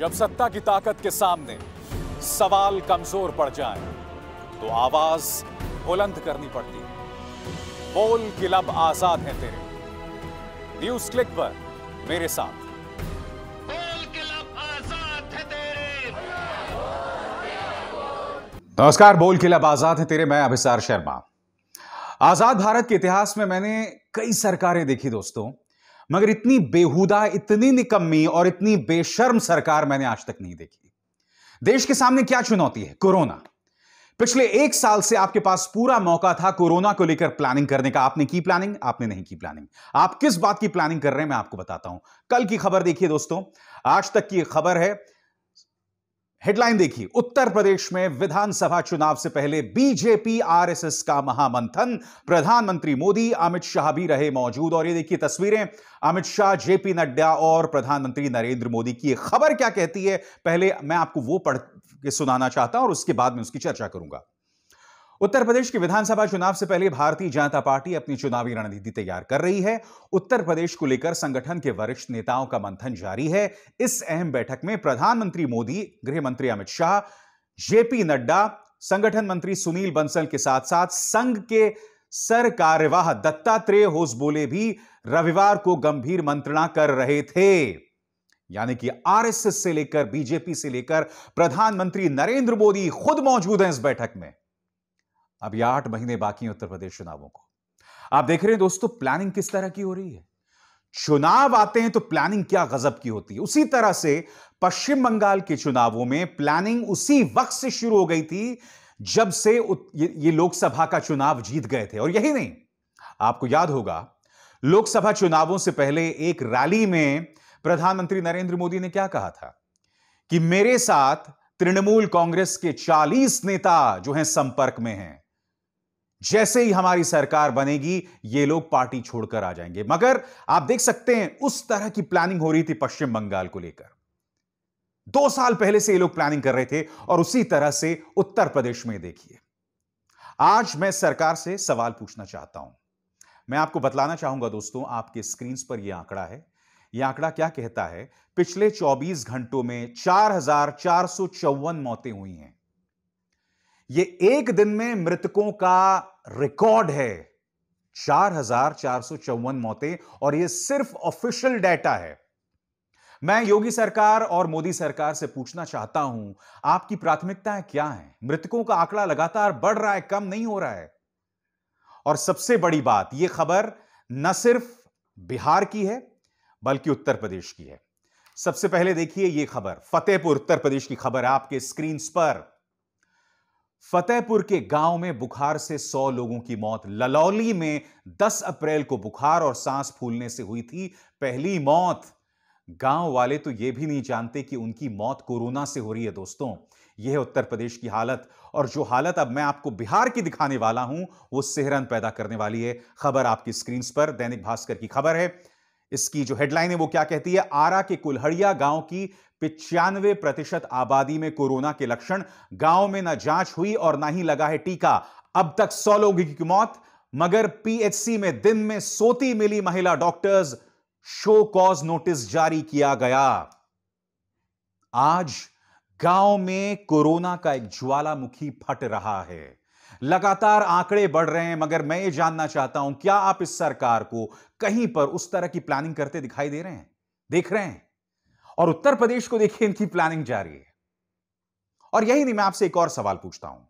जब सत्ता की ताकत के सामने सवाल कमजोर पड़ जाए तो आवाज बुलंद करनी पड़ती है बोल के लब आजाद है तेरे न्यूज क्लिक पर मेरे साथ नमस्कार बोल किलब आजाद है तेरे मैं अभिसार शर्मा आजाद भारत के इतिहास में मैंने कई सरकारें देखी दोस्तों मगर इतनी बेहुदा इतनी निकम्मी और इतनी बेशर्म सरकार मैंने आज तक नहीं देखी देश के सामने क्या चुनौती है कोरोना पिछले एक साल से आपके पास पूरा मौका था कोरोना को लेकर प्लानिंग करने का आपने की प्लानिंग आपने नहीं की प्लानिंग आप किस बात की प्लानिंग कर रहे हैं मैं आपको बताता हूं कल की खबर देखिए दोस्तों आज तक की खबर है हेडलाइन देखिए उत्तर प्रदेश में विधानसभा चुनाव से पहले बीजेपी आरएसएस का महामंथन प्रधानमंत्री मोदी अमित शाह भी रहे मौजूद और ये देखिए तस्वीरें अमित शाह जेपी नड्डा और प्रधानमंत्री नरेंद्र मोदी की खबर क्या कहती है पहले मैं आपको वो पढ़ के सुनाना चाहता हूं और उसके बाद में उसकी चर्चा करूंगा उत्तर प्रदेश के विधानसभा चुनाव से पहले भारतीय जनता पार्टी अपनी चुनावी रणनीति तैयार कर रही है उत्तर प्रदेश को लेकर संगठन के वरिष्ठ नेताओं का मंथन जारी है इस अहम बैठक में प्रधानमंत्री मोदी गृह मंत्री अमित शाह जेपी नड्डा संगठन मंत्री सुनील बंसल के साथ साथ संघ के सर कार्यवाह दत्तात्रेय होसबोले भी रविवार को गंभीर मंत्रणा कर रहे थे यानी कि आरएसएस से लेकर बीजेपी से लेकर प्रधानमंत्री नरेंद्र मोदी खुद मौजूद हैं इस बैठक में अभी आठ महीने बाकी हैं उत्तर प्रदेश चुनावों को आप देख रहे हैं दोस्तों प्लानिंग किस तरह की हो रही है चुनाव आते हैं तो प्लानिंग क्या गजब की होती है उसी तरह से पश्चिम बंगाल के चुनावों में प्लानिंग उसी वक्त से शुरू हो गई थी जब से ये, लोकसभा का चुनाव जीत गए थे और यही नहीं आपको याद होगा लोकसभा चुनावों से पहले एक रैली में प्रधानमंत्री नरेंद्र मोदी ने क्या कहा था कि मेरे साथ तृणमूल कांग्रेस के 40 नेता जो हैं संपर्क में हैं जैसे ही हमारी सरकार बनेगी ये लोग पार्टी छोड़कर आ जाएंगे मगर आप देख सकते हैं उस तरह की प्लानिंग हो रही थी पश्चिम बंगाल को लेकर दो साल पहले से ये लोग प्लानिंग कर रहे थे और उसी तरह से उत्तर प्रदेश में देखिए आज मैं सरकार से सवाल पूछना चाहता हूं मैं आपको बतलाना चाहूंगा दोस्तों आपके स्क्रीन पर यह आंकड़ा है यह आंकड़ा क्या कहता है पिछले 24 घंटों में चार मौतें हुई हैं यह एक दिन में मृतकों का रिकॉर्ड है चार हजार चार सौ चौवन मौतें और यह सिर्फ ऑफिशियल डाटा है मैं योगी सरकार और मोदी सरकार से पूछना चाहता हूं आपकी प्राथमिकताएं क्या हैं मृतकों का आंकड़ा लगातार बढ़ रहा है कम नहीं हो रहा है और सबसे बड़ी बात यह खबर न सिर्फ बिहार की है बल्कि उत्तर प्रदेश की है सबसे पहले देखिए यह खबर फतेहपुर उत्तर प्रदेश की खबर आपके स्क्रीन पर फतेहपुर के गांव में बुखार से 100 लोगों की मौत ललौली में 10 अप्रैल को बुखार और सांस फूलने से हुई थी पहली मौत गांव वाले तो यह भी नहीं जानते कि उनकी मौत कोरोना से हो रही है दोस्तों यह है उत्तर प्रदेश की हालत और जो हालत अब मैं आपको बिहार की दिखाने वाला हूं वो सेहरन पैदा करने वाली है खबर आपकी स्क्रीन पर दैनिक भास्कर की खबर है इसकी जो हेडलाइन है वो क्या कहती है आरा के कुल्हड़िया गांव की पिचानवे प्रतिशत आबादी में कोरोना के लक्षण गांव में ना जांच हुई और ना ही लगा है टीका अब तक सौ लोगों की मौत मगर पीएचसी में दिन में सोती मिली महिला डॉक्टर्स शो कॉज नोटिस जारी किया गया आज गांव में कोरोना का एक ज्वालामुखी फट रहा है लगातार आंकड़े बढ़ रहे हैं मगर मैं ये जानना चाहता हूं क्या आप इस सरकार को कहीं पर उस तरह की प्लानिंग करते दिखाई दे रहे हैं देख रहे हैं और उत्तर प्रदेश को देखिए इनकी प्लानिंग जारी है और यही नहीं मैं आपसे एक और सवाल पूछता हूं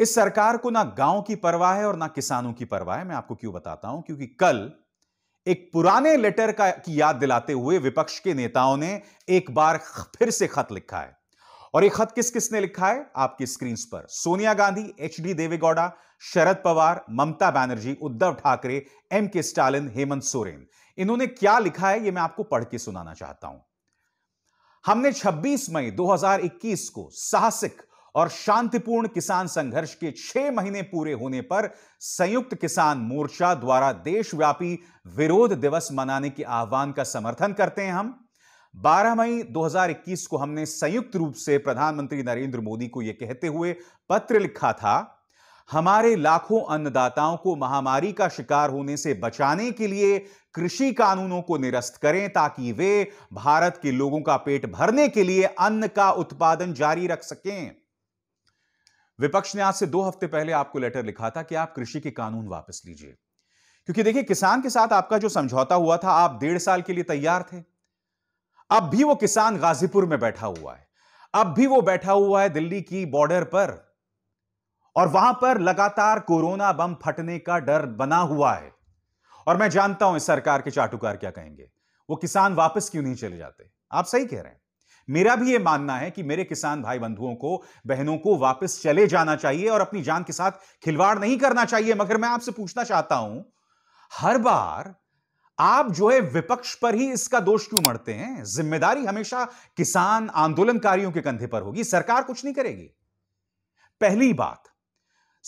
इस सरकार को ना गांव की परवाह है और ना किसानों की परवाह है मैं आपको क्यों बताता हूं क्योंकि कल एक पुराने लेटर का की याद दिलाते हुए विपक्ष के नेताओं ने एक बार फिर से खत लिखा है और ये खत किस किसने लिखा है आपकी स्क्रीन पर Sonia Gandhi H D Devegowda Sharad Pawar Mamata Banerjee Uddhav Thackeray M K Stalin Hemant Soren इन्होंने क्या लिखा है यह मैं आपको पढ़ के सुनाना चाहता हूं हमने 26 मई 2021 को साहसिक और शांतिपूर्ण किसान संघर्ष के छह महीने पूरे होने पर संयुक्त किसान मोर्चा द्वारा देशव्यापी विरोध दिवस मनाने के आह्वान का समर्थन करते हैं हम 12 मई 2021 को हमने संयुक्त रूप से प्रधानमंत्री नरेंद्र मोदी को यह कहते हुए पत्र लिखा था हमारे लाखों अन्नदाताओं को महामारी का शिकार होने से बचाने के लिए कृषि कानूनों को निरस्त करें ताकि वे भारत के लोगों का पेट भरने के लिए अन्न का उत्पादन जारी रख सकें विपक्ष ने आज से दो हफ्ते पहले आपको लेटर लिखा था कि आप कृषि के कानून वापस लीजिए क्योंकि देखिए किसान के साथ आपका जो समझौता हुआ था आप डेढ़ साल के लिए तैयार थे अब भी वो किसान गाजीपुर में बैठा हुआ है अब भी वो बैठा हुआ है दिल्ली की बॉर्डर पर और वहां पर लगातार कोरोना बम फटने का डर बना हुआ है और मैं जानता हूं इस सरकार के चाटुकार क्या कहेंगे वो किसान वापस क्यों नहीं चले जाते आप सही कह रहे हैं मेरा भी यह मानना है कि मेरे किसान भाई बंधुओं को बहनों को वापस चले जाना चाहिए और अपनी जान के साथ खिलवाड़ नहीं करना चाहिए मगर मैं आपसे पूछना चाहता हूं हर बार आप जो है विपक्ष पर ही इसका दोष क्यों मढ़ते हैं जिम्मेदारी हमेशा किसान आंदोलनकारियों के कंधे पर होगी सरकार कुछ नहीं करेगी पहली बात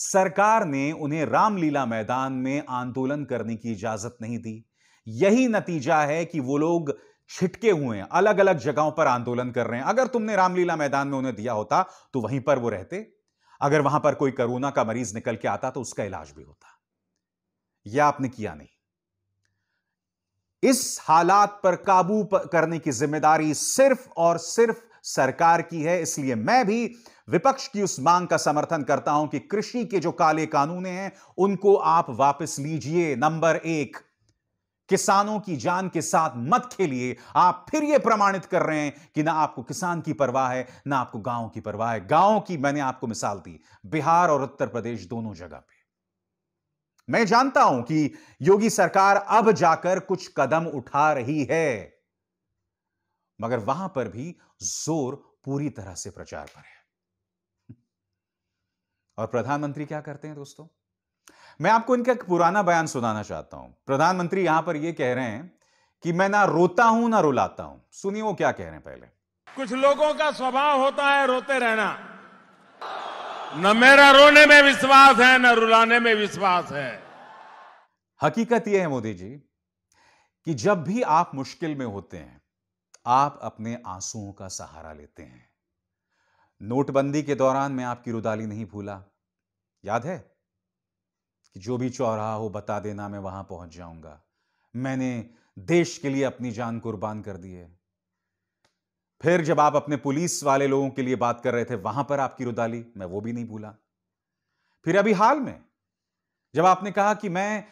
सरकार ने उन्हें रामलीला मैदान में आंदोलन करने की इजाजत नहीं दी यही नतीजा है कि वो लोग छिटके हुए हैं अलग अलग जगहों पर आंदोलन कर रहे हैं अगर तुमने रामलीला मैदान में उन्हें दिया होता तो वहीं पर वो रहते अगर वहां पर कोई कोरोना का मरीज निकल के आता तो उसका इलाज भी होता यह आपने किया नहीं इस हालात पर काबू करने की जिम्मेदारी सिर्फ और सिर्फ सरकार की है इसलिए मैं भी विपक्ष की उस मांग का समर्थन करता हूं कि कृषि के जो काले कानून हैं उनको आप वापस लीजिए नंबर एक किसानों की जान के साथ मत खेलिए आप फिर यह प्रमाणित कर रहे हैं कि ना आपको किसान की परवाह है ना आपको गांव की परवाह है गांव की मैंने आपको मिसाल दी बिहार और उत्तर प्रदेश दोनों जगह पे मैं जानता हूं कि योगी सरकार अब जाकर कुछ कदम उठा रही है मगर वहां पर भी जोर पूरी तरह से प्रचार पर है और प्रधानमंत्री क्या करते हैं दोस्तों मैं आपको इनका एक पुराना बयान सुनाना चाहता हूं प्रधानमंत्री यहां पर यह कह रहे हैं कि मैं ना रोता हूं ना रुलाता हूं सुनिए वो क्या कह रहे हैं पहले कुछ लोगों का स्वभाव होता है रोते रहना न मेरा रोने में विश्वास है न रुलाने में विश्वास है हकीकत यह है मोदी जी कि जब भी आप मुश्किल में होते हैं आप अपने आंसुओं का सहारा लेते हैं नोटबंदी के दौरान मैं आपकी रुदाली नहीं भूला याद है कि जो भी चौराहा हो बता देना मैं वहां पहुंच जाऊंगा मैंने देश के लिए अपनी जान कुर्बान कर दी है फिर जब आप अपने पुलिस वाले लोगों के लिए बात कर रहे थे वहां पर आपकी रुदाली मैं वो भी नहीं भूला फिर अभी हाल में जब आपने कहा कि मैं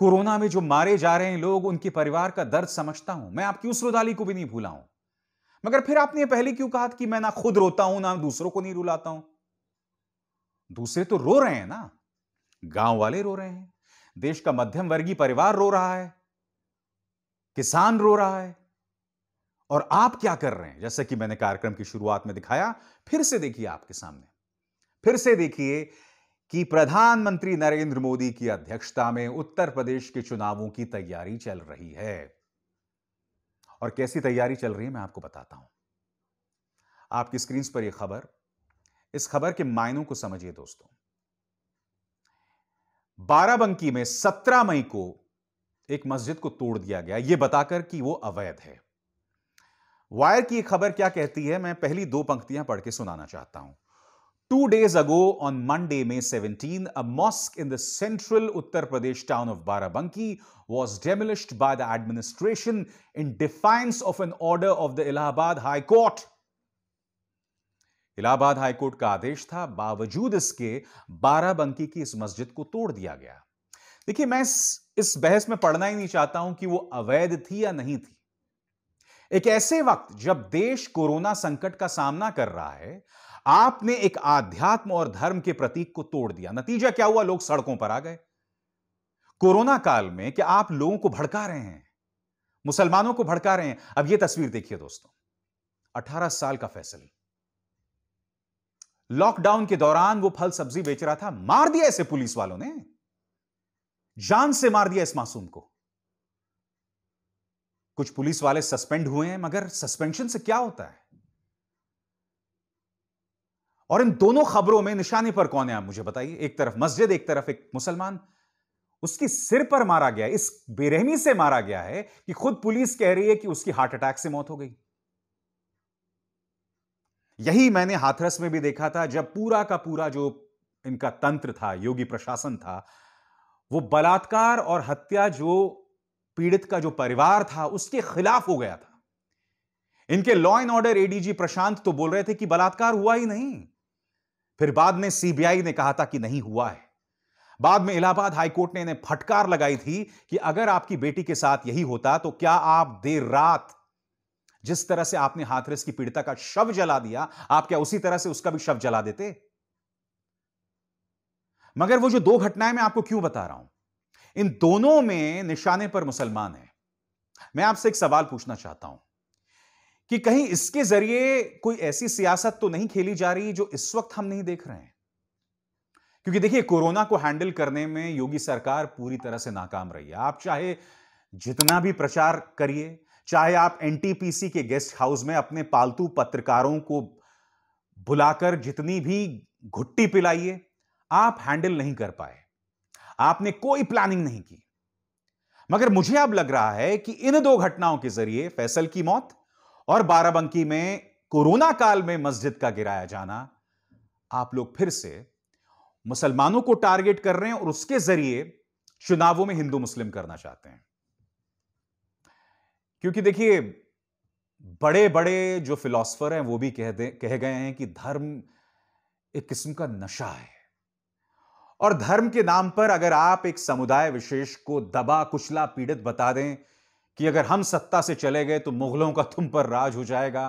कोरोना में जो मारे जा रहे हैं लोग उनके परिवार का दर्द समझता हूं मैं आपकी उस रुदाली को भी नहीं भूला हूं मगर फिर आपने पहले क्यों कहा कि मैं ना खुद रोता हूं ना दूसरों को नहीं रुलाता हूं दूसरे तो रो रहे हैं ना गांव वाले रो रहे हैं देश का मध्यम वर्गीय परिवार रो रहा है किसान रो रहा है और आप क्या कर रहे हैं जैसे कि मैंने कार्यक्रम की शुरुआत में दिखाया फिर से देखिए आपके सामने फिर से देखिए कि प्रधानमंत्री नरेंद्र मोदी की अध्यक्षता में उत्तर प्रदेश के चुनावों की तैयारी चल रही है और कैसी तैयारी चल रही है मैं आपको बताता हूं आपकी स्क्रीन पर यह खबर इस खबर के मायनों को समझिए दोस्तों बाराबंकी में 17 मई को एक मस्जिद को तोड़ दिया गया यह बताकर कि वो अवैध है वायर की खबर क्या कहती है मैं पहली दो पंक्तियां पढ़ के सुनाना चाहता हूं two days ago on Monday May seventeen a mosque in the central Uttar Pradesh town of Barabanki was demolished by the administration in defiance of an order of the Allahabad high court Allahabad high court का आदेश था बावजूद इसके बाराबंकी की इस मस्जिद को तोड़ दिया गया देखिए मैं इस बहस में पढ़ना ही नहीं चाहता हूं कि वो अवैध थी या नहीं थी एक ऐसे वक्त जब देश कोरोना संकट का सामना कर रहा है आपने एक आध्यात्म और धर्म के प्रतीक को तोड़ दिया नतीजा क्या हुआ लोग सड़कों पर आ गए कोरोना काल में क्या आप लोगों को भड़का रहे हैं मुसलमानों को भड़का रहे हैं अब यह तस्वीर देखिए दोस्तों 18 साल का फैसल लॉकडाउन के दौरान वो फल सब्जी बेच रहा था मार दिया इसे पुलिस वालों ने जान से मार दिया इस मासूम को कुछ पुलिस वाले सस्पेंड हुए हैं मगर सस्पेंशन से क्या होता है और इन दोनों खबरों में निशाने पर कौन है आप मुझे बताइए एक तरफ मस्जिद एक तरफ एक मुसलमान उसकी सिर पर मारा गया इस बेरहमी से मारा गया है कि खुद पुलिस कह रही है कि उसकी हार्ट अटैक से मौत हो गई यही मैंने हाथरस में भी देखा था जब पूरा का पूरा जो इनका तंत्र था योगी प्रशासन था वो बलात्कार और हत्या जो पीड़ित का जो परिवार था उसके खिलाफ हो गया था इनके law and order ADG Prashant तो बोल रहे थे कि बलात्कार हुआ ही नहीं फिर बाद में सीबीआई ने कहा था कि नहीं हुआ है बाद में इलाहाबाद हाईकोर्ट ने इन्हें फटकार लगाई थी कि अगर आपकी बेटी के साथ यही होता तो क्या आप देर रात जिस तरह से आपने हाथरस की पीड़िता का शव जला दिया आप क्या उसी तरह से उसका भी शव जला देते मगर वो जो दो घटनाएं मैं आपको क्यों बता रहा हूं इन दोनों में निशाने पर मुसलमान हैं मैं आपसे एक सवाल पूछना चाहता हूं कि कहीं इसके जरिए कोई ऐसी सियासत तो नहीं खेली जा रही जो इस वक्त हम नहीं देख रहे हैं क्योंकि देखिए कोरोना को हैंडल करने में योगी सरकार पूरी तरह से नाकाम रही है आप चाहे जितना भी प्रचार करिए चाहे आप एनटीपीसी के गेस्ट हाउस में अपने पालतू पत्रकारों को बुलाकर जितनी भी घुट्टी पिलाइए आप हैंडल नहीं कर पाए आपने कोई प्लानिंग नहीं की मगर मुझे अब लग रहा है कि इन दो घटनाओं के जरिए फैसल की मौत और बाराबंकी में कोरोना काल में मस्जिद का गिराया जाना आप लोग फिर से मुसलमानों को टारगेट कर रहे हैं और उसके जरिए चुनावों में हिंदू मुस्लिम करना चाहते हैं क्योंकि देखिए बड़े बड़े जो फिलोसफर हैं वो भी कह दे कह गए हैं कि धर्म एक किस्म का नशा है और धर्म के नाम पर अगर आप एक समुदाय विशेष को दबा कुचला पीड़ित बता दें कि अगर हम सत्ता से चले गए तो मुगलों का तुम पर राज हो जाएगा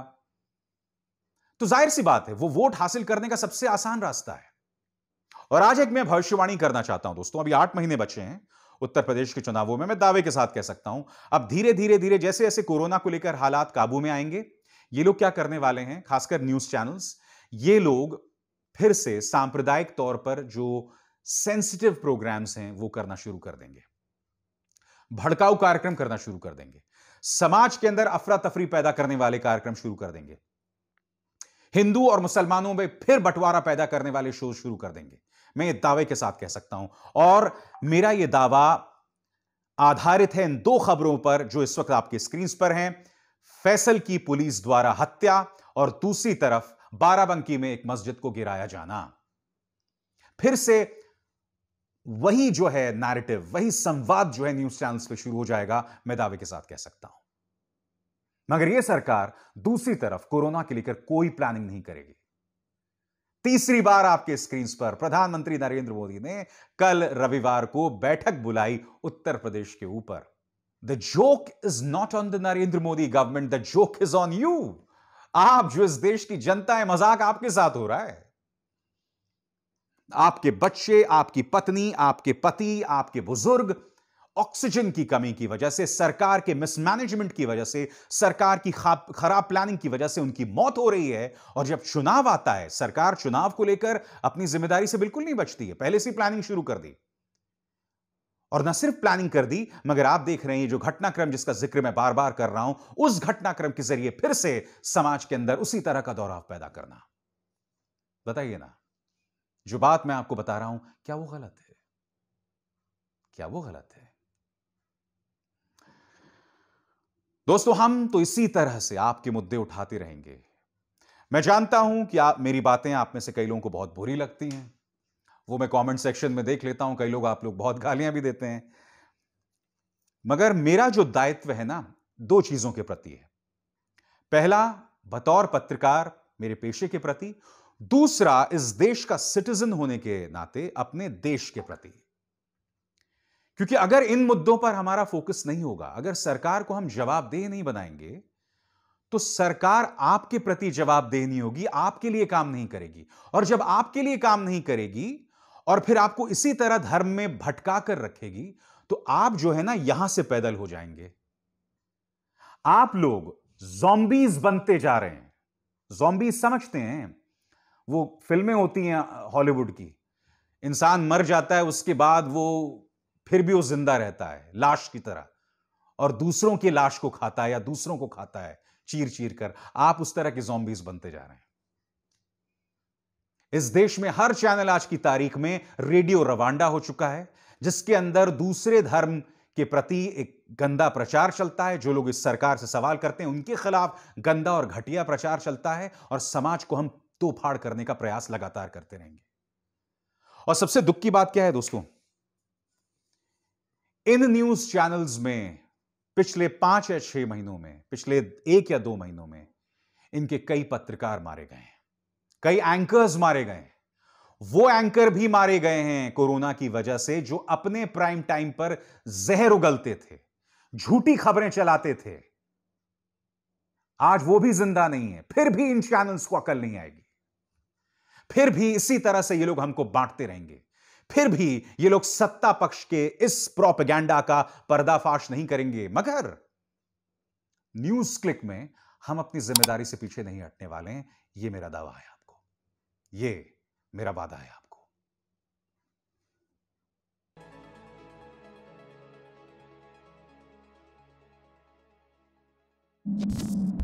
तो जाहिर सी बात है वो वोट हासिल करने का सबसे आसान रास्ता है और आज एक मैं भविष्यवाणी करना चाहता हूं दोस्तों अभी आठ महीने बचे हैं उत्तर प्रदेश के चुनावों में मैं दावे के साथ कह सकता हूं अब धीरे धीरे धीरे जैसे जैसे कोरोना को लेकर हालात काबू में आएंगे ये लोग क्या करने वाले हैं खासकर न्यूज चैनल्स ये लोग फिर से सांप्रदायिक तौर पर जो सेंसिटिव प्रोग्राम्स हैं वो करना शुरू कर देंगे भड़काऊ कार्यक्रम करना शुरू कर देंगे समाज के अंदर अफरा तफरी पैदा करने वाले कार्यक्रम शुरू कर देंगे हिंदू और मुसलमानों में फिर बंटवारा पैदा करने वाले शो शुरू कर देंगे मैं ये दावे के साथ कह सकता हूं और मेरा यह दावा आधारित है इन दो खबरों पर जो इस वक्त आपके स्क्रीन पर हैं फैसल की पुलिस द्वारा हत्या और दूसरी तरफ बाराबंकी में एक मस्जिद को गिराया जाना फिर से वही जो है नैरेटिव वही संवाद जो है न्यूज चैनल्स पे शुरू हो जाएगा मैं दावे के साथ कह सकता हूं मगर यह सरकार दूसरी तरफ कोरोना के लेकर कोई प्लानिंग नहीं करेगी तीसरी बार आपके स्क्रीन पर प्रधानमंत्री नरेंद्र मोदी ने कल रविवार को बैठक बुलाई उत्तर प्रदेश के ऊपर the joke is not on the Narendra Modi government the joke is on you आप जो इस देश की जनता है मजाक आपके साथ हो रहा है आपके बच्चे आपकी पत्नी आपके पति आपके बुजुर्ग ऑक्सीजन की कमी की वजह से सरकार के मिसमैनेजमेंट की वजह से सरकार की खराब प्लानिंग की वजह से उनकी मौत हो रही है और जब चुनाव आता है सरकार चुनाव को लेकर अपनी जिम्मेदारी से बिल्कुल नहीं बचती है पहले से प्लानिंग शुरू कर दी और न सिर्फ प्लानिंग कर दी मगर आप देख रहे हैं जो घटनाक्रम जिसका जिक्र मैं बार बार कर रहा हूं उस घटनाक्रम के जरिए फिर से समाज के अंदर उसी तरह का दौराव पैदा करना बताइए ना जो बात मैं आपको बता रहा हूं क्या वो गलत है क्या वो गलत है दोस्तों हम तो इसी तरह से आपके मुद्दे उठाते रहेंगे मैं जानता हूं कि आप मेरी बातें आप में से कई लोगों को बहुत बुरी लगती हैं वो मैं कमेंट सेक्शन में देख लेता हूं कई लोग आप लोग बहुत गालियां भी देते हैं मगर मेरा जो दायित्व है ना दो चीजों के प्रति है पहला बतौर पत्रकार मेरे पेशे के प्रति दूसरा इस देश का सिटीजन होने के नाते अपने देश के प्रति क्योंकि अगर इन मुद्दों पर हमारा फोकस नहीं होगा अगर सरकार को हम जवाबदेह नहीं बनाएंगे तो सरकार आपके प्रति जवाबदेह नहीं होगी आपके लिए काम नहीं करेगी और जब आपके लिए काम नहीं करेगी और फिर आपको इसी तरह धर्म में भटका कर रखेगी तो आप जो है ना यहां से पैदल हो जाएंगे आप लोग जॉम्बीज बनते जा रहे हैं जॉम्बीज समझते हैं वो फिल्में होती हैं हॉलीवुड की इंसान मर जाता है उसके बाद वो फिर भी वो जिंदा रहता है लाश की तरह और दूसरों की लाश को खाता है या दूसरों को खाता है चीर चीर कर आप उस तरह के जॉम्बीज बनते जा रहे हैं इस देश में हर चैनल आज की तारीख में रेडियो रवांडा हो चुका है जिसके अंदर दूसरे धर्म के प्रति एक गंदा प्रचार चलता है जो लोग इस सरकार से सवाल करते हैं उनके खिलाफ गंदा और घटिया प्रचार चलता है और समाज को हम तोड़फाड़ करने का प्रयास लगातार करते रहेंगे और सबसे दुख की बात क्या है दोस्तों इन न्यूज चैनल्स में पिछले पांच या छह महीनों में पिछले एक या दो महीनों में इनके कई पत्रकार मारे गए हैं कई एंकर्स मारे गए हैं वो एंकर भी मारे गए हैं कोरोना की वजह से जो अपने प्राइम टाइम पर जहर उगलते थे झूठी खबरें चलाते थे आज वो भी जिंदा नहीं है फिर भी इन चैनल्स को अकल नहीं आएगी फिर भी इसी तरह से ये लोग हमको बांटते रहेंगे फिर भी ये लोग सत्ता पक्ष के इस प्रोपेगेंडा का पर्दाफाश नहीं करेंगे मगर न्यूज क्लिक में हम अपनी जिम्मेदारी से पीछे नहीं हटने वाले हैं ये मेरा दावा है आपको ये मेरा वादा है आपको you